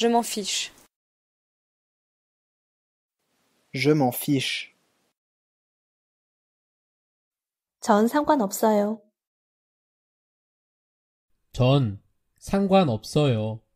Je m'en fiche. Je m'en fiche. 전 상관없어요. 전 상관없어요.